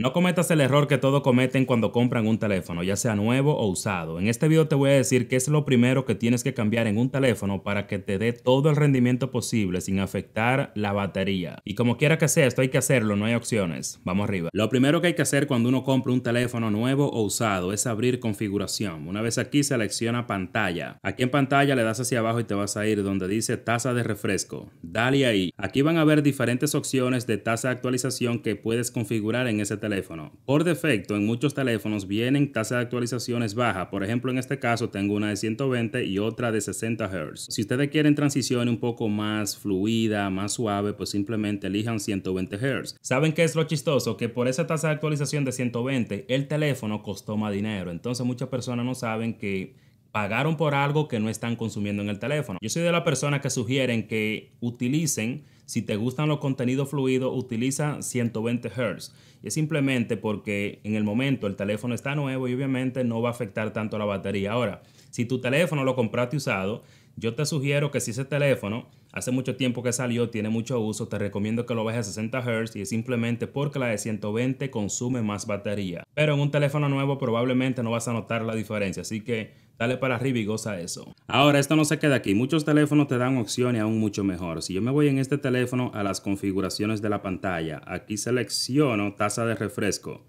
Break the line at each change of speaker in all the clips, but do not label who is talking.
No cometas el error que todos cometen cuando compran un teléfono, ya sea nuevo o usado. En este video te voy a decir qué es lo primero que tienes que cambiar en un teléfono para que te dé todo el rendimiento posible sin afectar la batería. Y como quiera que sea, esto hay que hacerlo, no hay opciones. Vamos arriba. Lo primero que hay que hacer cuando uno compra un teléfono nuevo o usado es abrir configuración. Una vez aquí selecciona pantalla. Aquí en pantalla le das hacia abajo y te vas a ir donde dice tasa de refresco. Dale ahí. Aquí van a ver diferentes opciones de tasa de actualización que puedes configurar en ese teléfono por defecto, en muchos teléfonos vienen tasas de actualizaciones baja. Por ejemplo, en este caso tengo una de 120 y otra de 60 Hz. Si ustedes quieren transición un poco más fluida, más suave, pues simplemente elijan 120 Hz. ¿Saben qué es lo chistoso? Que por esa tasa de actualización de 120, el teléfono costó más dinero. Entonces muchas personas no saben que pagaron por algo que no están consumiendo en el teléfono. Yo soy de las personas que sugieren que utilicen, si te gustan los contenidos fluidos, utiliza 120 Hz. Y es simplemente porque en el momento el teléfono está nuevo y obviamente no va a afectar tanto la batería. Ahora, si tu teléfono lo compraste usado, yo te sugiero que si ese teléfono hace mucho tiempo que salió, tiene mucho uso, te recomiendo que lo bajes a 60 Hz y es simplemente porque la de 120 consume más batería. Pero en un teléfono nuevo probablemente no vas a notar la diferencia, así que Dale para arriba y goza eso. Ahora, esto no se queda aquí. Muchos teléfonos te dan opciones aún mucho mejor. Si yo me voy en este teléfono a las configuraciones de la pantalla, aquí selecciono tasa de refresco.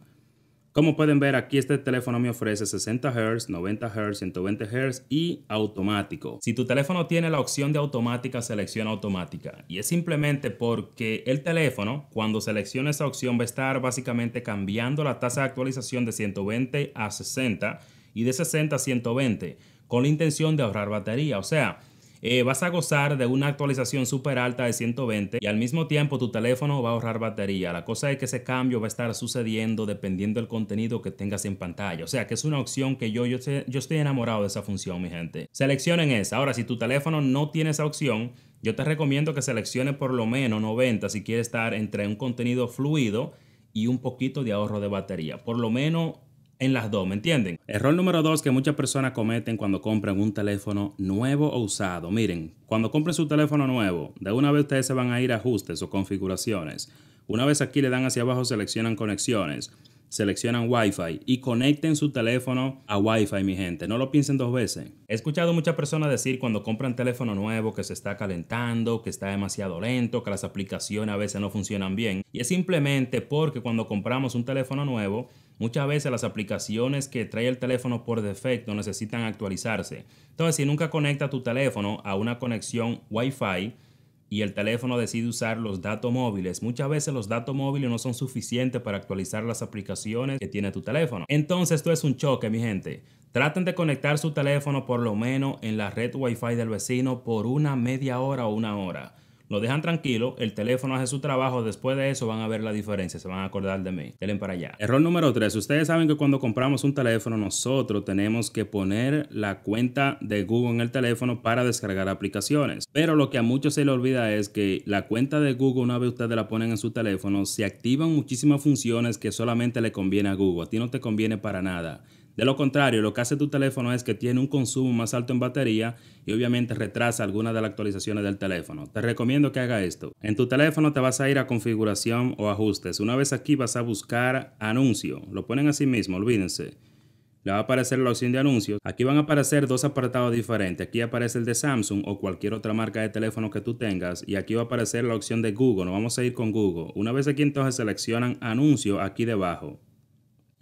Como pueden ver, aquí este teléfono me ofrece 60 Hz, 90 Hz, 120 Hz y automático. Si tu teléfono tiene la opción de automática, selecciona automática. Y es simplemente porque el teléfono, cuando selecciona esa opción, va a estar básicamente cambiando la tasa de actualización de 120 a 60 y de 60 a 120 con la intención de ahorrar batería. O sea, eh, vas a gozar de una actualización súper alta de 120 y al mismo tiempo tu teléfono va a ahorrar batería. La cosa es que ese cambio va a estar sucediendo dependiendo del contenido que tengas en pantalla. O sea que es una opción que yo, yo, yo estoy enamorado de esa función, mi gente. Seleccionen esa. Ahora, si tu teléfono no tiene esa opción, yo te recomiendo que seleccione por lo menos 90 si quieres estar entre un contenido fluido y un poquito de ahorro de batería. Por lo menos en las dos, ¿me entienden? Error número dos que muchas personas cometen cuando compran un teléfono nuevo o usado. Miren, cuando compren su teléfono nuevo, de una vez ustedes se van a ir a ajustes o configuraciones. Una vez aquí le dan hacia abajo, seleccionan conexiones, seleccionan Wi-Fi y conecten su teléfono a Wi-Fi, mi gente. No lo piensen dos veces. He escuchado muchas personas decir cuando compran teléfono nuevo que se está calentando, que está demasiado lento, que las aplicaciones a veces no funcionan bien. Y es simplemente porque cuando compramos un teléfono nuevo, Muchas veces las aplicaciones que trae el teléfono por defecto necesitan actualizarse. Entonces, si nunca conecta tu teléfono a una conexión Wi-Fi, y el teléfono decide usar los datos móviles. Muchas veces los datos móviles no son suficientes para actualizar las aplicaciones que tiene tu teléfono. Entonces esto es un choque, mi gente. Traten de conectar su teléfono por lo menos en la red Wi-Fi del vecino por una media hora o una hora lo dejan tranquilo, el teléfono hace su trabajo, después de eso van a ver la diferencia, se van a acordar de mí. telen para allá. Error número 3. Ustedes saben que cuando compramos un teléfono, nosotros tenemos que poner la cuenta de Google en el teléfono para descargar aplicaciones. Pero lo que a muchos se les olvida es que la cuenta de Google, una vez ustedes la ponen en su teléfono, se activan muchísimas funciones que solamente le conviene a Google. A ti no te conviene para nada de lo contrario, lo que hace tu teléfono es que tiene un consumo más alto en batería y obviamente retrasa algunas de las actualizaciones del teléfono. Te recomiendo que haga esto. En tu teléfono te vas a ir a configuración o ajustes. Una vez aquí vas a buscar anuncio. Lo ponen así mismo, olvídense. Le va a aparecer la opción de anuncios. Aquí van a aparecer dos apartados diferentes. Aquí aparece el de Samsung o cualquier otra marca de teléfono que tú tengas. Y aquí va a aparecer la opción de Google. Nos vamos a ir con Google. Una vez aquí entonces seleccionan anuncio aquí debajo.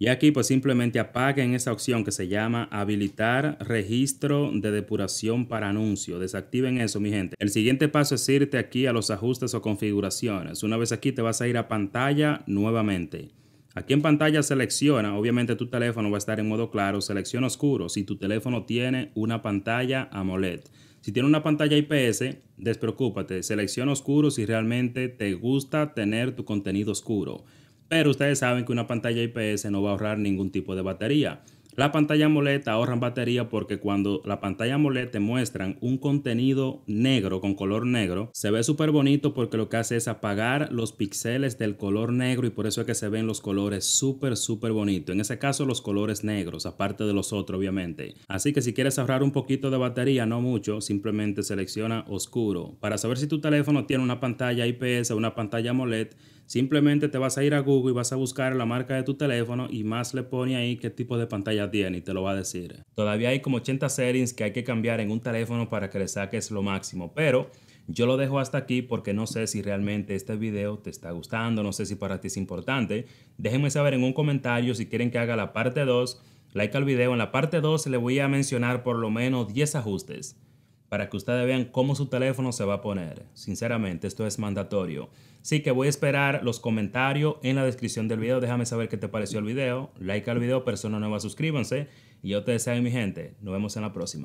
Y aquí pues simplemente apaguen esa opción que se llama habilitar registro de depuración para anuncio. Desactiven eso, mi gente. El siguiente paso es irte aquí a los ajustes o configuraciones. Una vez aquí te vas a ir a pantalla nuevamente. Aquí en pantalla selecciona, obviamente tu teléfono va a estar en modo claro, selecciona oscuro si tu teléfono tiene una pantalla AMOLED. Si tiene una pantalla IPS, despreocúpate, selecciona oscuro si realmente te gusta tener tu contenido oscuro. Pero ustedes saben que una pantalla IPS no va a ahorrar ningún tipo de batería. La pantalla AMOLED ahorra batería porque cuando la pantalla AMOLED te muestran un contenido negro con color negro, se ve súper bonito porque lo que hace es apagar los píxeles del color negro y por eso es que se ven los colores súper, súper bonito. En ese caso, los colores negros, aparte de los otros, obviamente. Así que si quieres ahorrar un poquito de batería, no mucho, simplemente selecciona oscuro. Para saber si tu teléfono tiene una pantalla IPS o una pantalla AMOLED, Simplemente te vas a ir a Google y vas a buscar la marca de tu teléfono y más le pone ahí qué tipo de pantalla tiene y te lo va a decir. Todavía hay como 80 settings que hay que cambiar en un teléfono para que le saques lo máximo, pero yo lo dejo hasta aquí porque no sé si realmente este video te está gustando, no sé si para ti es importante. Déjenme saber en un comentario si quieren que haga la parte 2. Like al video. En la parte 2 le voy a mencionar por lo menos 10 ajustes para que ustedes vean cómo su teléfono se va a poner. Sinceramente, esto es mandatorio. Así que voy a esperar los comentarios en la descripción del video. Déjame saber qué te pareció el video. Like al video, persona nueva, suscríbanse. Y yo te deseo, mi gente. Nos vemos en la próxima.